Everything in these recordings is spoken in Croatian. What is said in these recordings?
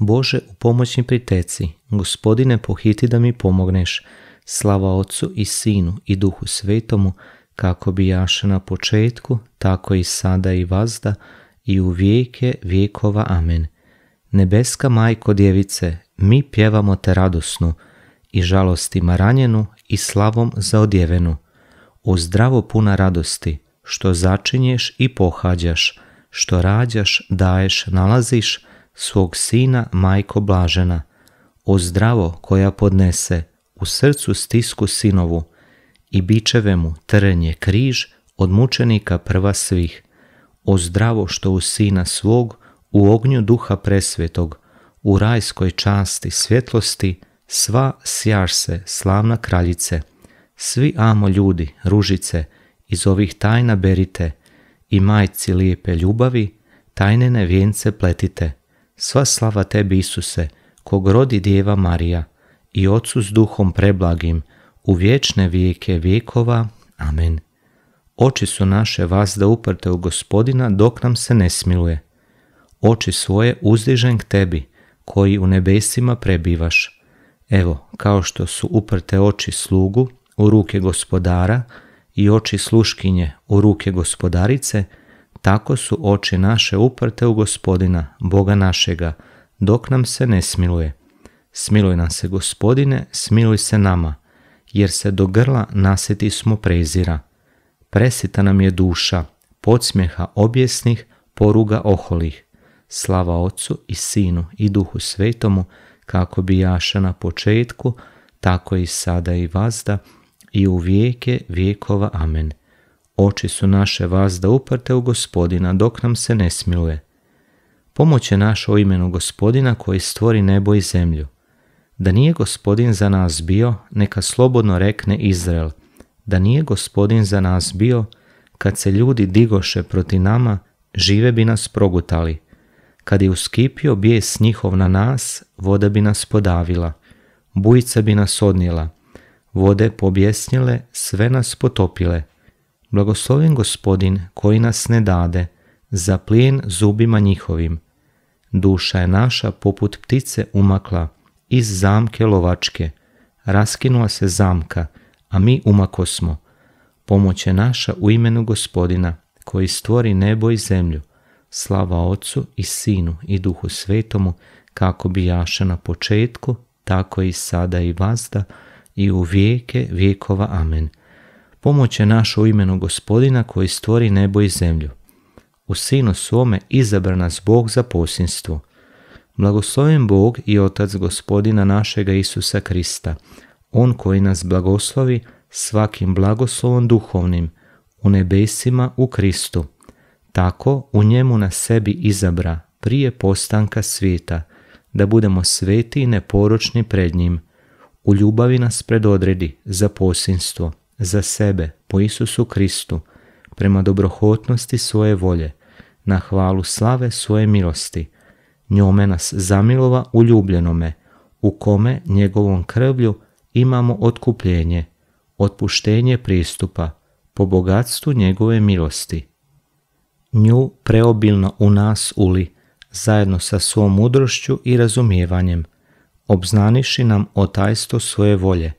Bože, u pomoć priteci, gospodine pohiti da mi pomogneš, slava Otcu i Sinu i Duhu Svetomu, kako bi jaše na početku, tako i sada i vazda, i u vijeke vijekova. Amen. Nebeska majko djevice, mi pjevamo te radosnu, i žalostima ranjenu i slavom zaodjevenu. O zdravo puna radosti, što začinješ i pohađaš, što rađaš, daješ, nalaziš, svog sina majko blažena, o zdravo koja podnese u srcu stisku sinovu i bičevemu trnje križ od mučenika prva svih, o zdravo što u sina svog u ognju duha presvetog, u rajskoj časti svjetlosti, sva sjaš slavna kraljice, svi amo ljudi, ružice, iz ovih tajna berite, i majci lijepe ljubavi, tajnene vijence pletite, Sva slava tebi Isuse, kog rodi djeva Marija i Otcu s duhom preblagim, u vječne vijeke vijekova. Amen. Oči su naše vas da uprte u gospodina dok nam se ne smiluje. Oči svoje uzdižen k tebi, koji u nebesima prebivaš. Evo, kao što su uprte oči slugu u ruke gospodara i oči sluškinje u ruke gospodarice, tako su oči naše uprte u gospodina, Boga našega, dok nam se ne smiluje. Smiluj nam se gospodine, smiluj se nama, jer se do grla nasjeti smo prezira. Presita nam je duša, podsmjeha objesnih, poruga oholih. Slava Otcu i Sinu i Duhu Svetomu, kako bi jaša na početku, tako i sada i vazda, i u vijeke vijekova. Amen. Oči su naše vas da uprte u gospodina, dok nam se ne smiluje. Pomoć je naša u imenu gospodina koji stvori nebo i zemlju. Da nije gospodin za nas bio, neka slobodno rekne Izrael. Da nije gospodin za nas bio, kad se ljudi digoše proti nama, žive bi nas progutali. Kad je uskipio bijes njihov na nas, voda bi nas podavila. Bujica bi nas odnijela. Vode pobjesnile, sve nas potopile blagoslovljen gospodin koji nas ne dade, za plijen zubima njihovim. Duša je naša poput ptice umakla, iz zamke lovačke, raskinula se zamka, a mi umako smo. Pomoć je naša u imenu gospodina, koji stvori nebo i zemlju, slava Otcu i Sinu i Duhu Svetomu, kako bi jaša na početku, tako i sada i vazda, i u vijeke vijekova. Amen. Pomoć je naša u imenu gospodina koji stvori nebo i zemlju. U sinu svome izabra nas Bog za posinstvo. Blagoslovim Bog i Otac gospodina našega Isusa Krista, On koji nas blagoslovi svakim blagoslovom duhovnim, u nebesima u Kristu. Tako u njemu na sebi izabra prije postanka svijeta, da budemo sveti i neporočni pred njim. U ljubavi nas predodredi za posinstvo, za sebe po Isusu Kristu, prema dobrohotnosti svoje volje, na hvalu slave svoje milosti, njome nas zamilova uljubljenome, u kome njegovom krvlju imamo otkupljenje, otpuštenje pristupa, po bogatstvu njegove milosti. Nju preobilno u nas uli, zajedno sa svom mudrošću i razumijevanjem, obznaniši nam otajstvo svoje volje,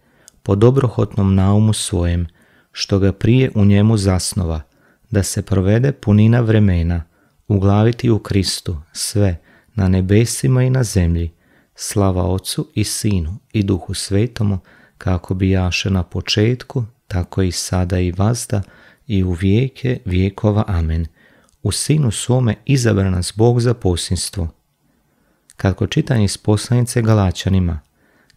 po dobrohotnom naumu svojem, što ga prije u njemu zasnova, da se provede punina vremena, uglaviti u Kristu sve na nebesima i na zemlji, slava Ocu i Sinu i Duhu Svetomu, kako bi bijaše na početku, tako i sada i vazda, i u vijeke vijekova. Amen. U Sinu svome izabra nas Bog za posinstvo. Kako čitanje iz poslanice Galaćanima,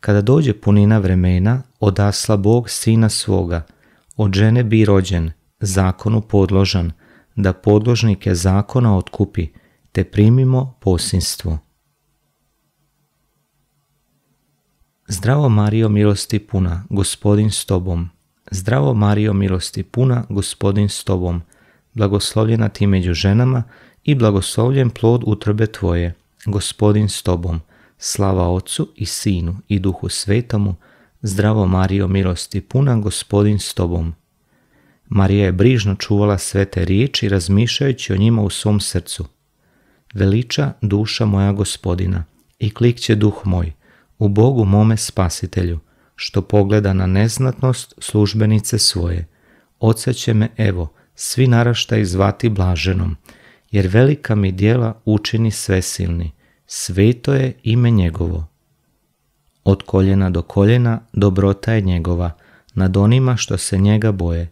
kada dođe punina vremena, odasla Bog sina svoga, od žene bi rođen, zakonu podložan, da podložnike zakona otkupi, te primimo posinstvo. Zdravo Mario milosti puna, gospodin s tobom. Zdravo Mario milosti puna, gospodin s tobom. Blagoslovljena ti među ženama i blagoslovljen plod utrbe tvoje, gospodin s tobom. Slava Otcu i Sinu i Duhu Svetomu, Zdravo Mario, milosti puna, gospodin s tobom. Marija je brižno čuvala sve te riječi, razmišljajući o njima u svom srcu. Veliča duša moja gospodina i klik će duh moj, u Bogu mome spasitelju, što pogleda na neznatnost službenice svoje. će me evo, svi naraštaj zvati blaženom, jer velika mi dijela učini svesilni, sveto je ime njegovo. Od koljena do koljena dobrota je njegova, nad onima što se njega boje.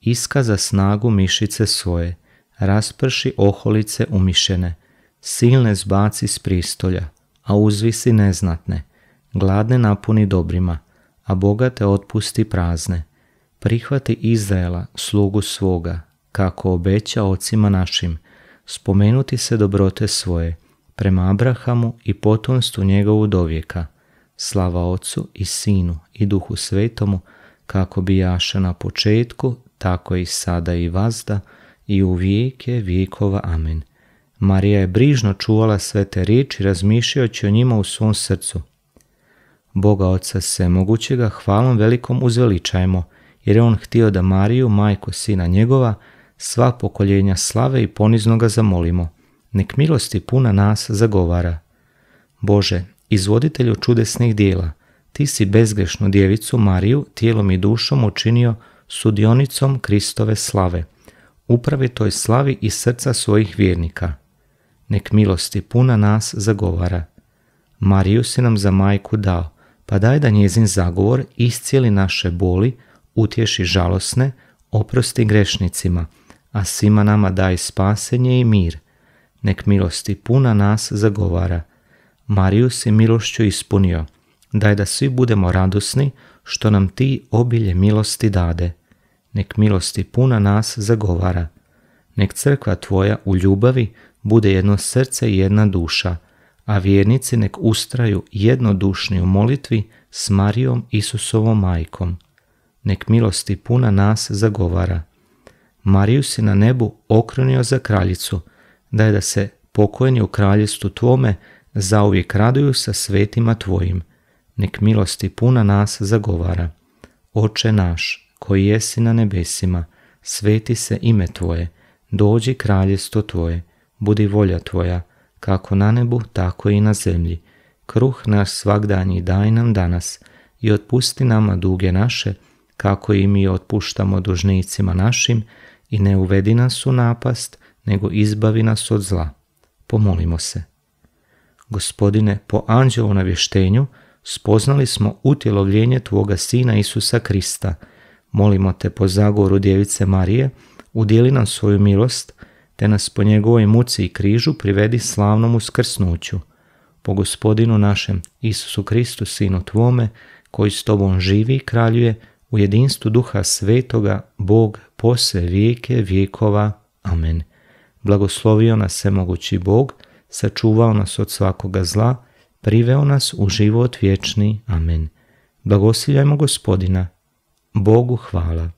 Iskaza snagu mišice svoje, rasprši oholice umišene, silne zbaci s pristolja, a uzvisi neznatne, gladne napuni dobrima, a bogate otpusti prazne. Prihvati Izraela, slugu svoga, kako obeća ocima našim, spomenuti se dobrote svoje, prema Abrahamu i potomstvu njegovu dovijeka. Slava Otcu i Sinu i Duhu Svetomu, kako bi jaša na početku, tako i sada i vazda, i u vijeke vijekova. Amen. Marija je brižno čuvala sve te riječi, razmišljajući o njima u svom srcu. Boga oca se mogućega hvalom velikom uzveličajmo, jer je On htio da Mariju, majko sina njegova, sva pokoljenja slave i ponizno ga zamolimo. Nek milosti puna nas zagovara. Bože, izvoditelju čudesnih dijela, ti si bezgrešnu djevicu Mariju tijelom i dušom učinio sudionicom Kristove slave. Upravi toj slavi i srca svojih vjernika. Nek milosti puna nas zagovara. Mariju si nam za majku dao, pa daj da njezin zagovor iscijeli naše boli, utješi žalosne, oprosti grešnicima, a svima nama daj spasenje i mir. Nek milosti puna nas zagovara. Mariju si milošću ispunio, daj da svi budemo radosni što nam ti obilje milosti dade. Nek milosti puna nas zagovara. Nek crkva tvoja u ljubavi bude jedno srce i jedna duša, a vjernici nek ustraju jednodušni u molitvi s Marijom Isusovom majkom. Nek milosti puna nas zagovara. Mariju si na nebu okrunio za kraljicu, daj da se pokojni u kraljestvu tvome zauvijek raduju sa svetima Tvojim. Nek milosti puna nas zagovara. Oče naš, koji jesi na nebesima, sveti se ime Tvoje, dođi kraljestvo Tvoje, budi volja Tvoja, kako na nebu, tako i na zemlji. Kruh naš svakdanji daj nam danas i otpusti nama duge naše, kako i mi otpuštamo dužnicima našim i ne uvedi nas u napast, nego izbavi nas od zla. Pomolimo se. Gospodine, po anđelu navještenju spoznali smo utjelovljenje Tvoga Sina Isusa Krista. Molimo Te po zagoru Djevice Marije, udjeli nam svoju milost, te nas po njegovoj muci i križu privedi slavnom uskrsnuću. Po gospodinu našem, Isusu Kristu, Sinu Tvome, koji s Tobom živi i kraljuje, u jedinstvu duha svetoga, Bog, sve vijeke vijekova. Amen. Blagoslovio nas mogući Bog, sačuvao nas od svakoga zla, priveo nas u život vječni. Amen. Blagosiljajmo gospodina. Bogu hvala.